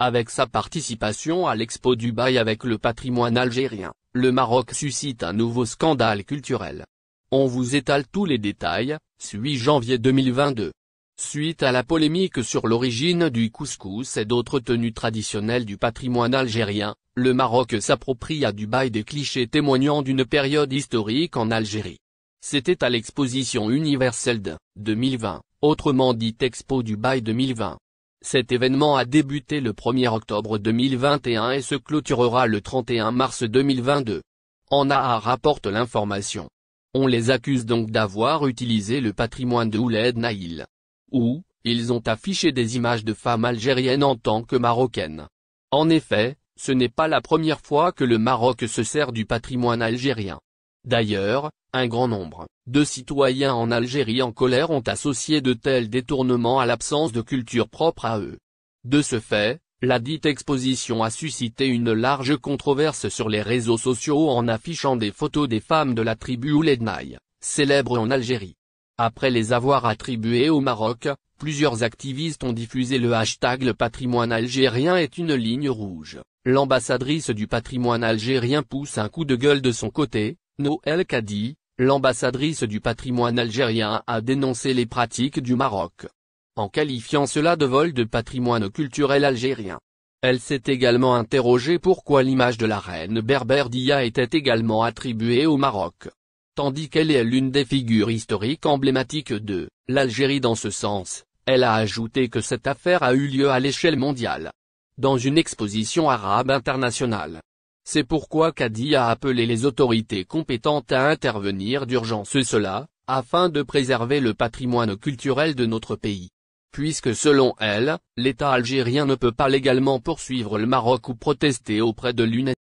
Avec sa participation à l'Expo Dubaï avec le patrimoine algérien, le Maroc suscite un nouveau scandale culturel. On vous étale tous les détails, 8 janvier 2022. Suite à la polémique sur l'origine du couscous et d'autres tenues traditionnelles du patrimoine algérien, le Maroc s'approprie à Dubaï des clichés témoignant d'une période historique en Algérie. C'était à l'exposition universelle de 2020, autrement dit Expo Dubaï 2020 cet événement a débuté le 1er octobre 2021 et se clôturera le 31 mars 2022. A.A. rapporte l'information. On les accuse donc d'avoir utilisé le patrimoine de Ouled Naïl. Ou, ils ont affiché des images de femmes algériennes en tant que marocaines. En effet, ce n'est pas la première fois que le Maroc se sert du patrimoine algérien. D'ailleurs, un grand nombre de citoyens en Algérie en colère ont associé de tels détournements à l'absence de culture propre à eux. De ce fait, la dite exposition a suscité une large controverse sur les réseaux sociaux en affichant des photos des femmes de la tribu Oulednaï, célèbre en Algérie. Après les avoir attribuées au Maroc, plusieurs activistes ont diffusé le hashtag Le patrimoine algérien est une ligne rouge. L'ambassadrice du patrimoine algérien pousse un coup de gueule de son côté, Noël Kadi, l'ambassadrice du patrimoine algérien a dénoncé les pratiques du Maroc. En qualifiant cela de vol de patrimoine culturel algérien. Elle s'est également interrogée pourquoi l'image de la reine Berberdia était également attribuée au Maroc. Tandis qu'elle est l'une des figures historiques emblématiques de l'Algérie dans ce sens, elle a ajouté que cette affaire a eu lieu à l'échelle mondiale. Dans une exposition arabe internationale, c'est pourquoi kadi a appelé les autorités compétentes à intervenir d'urgence cela, afin de préserver le patrimoine culturel de notre pays. Puisque selon elle, l'État algérien ne peut pas légalement poursuivre le Maroc ou protester auprès de l'UNESCO.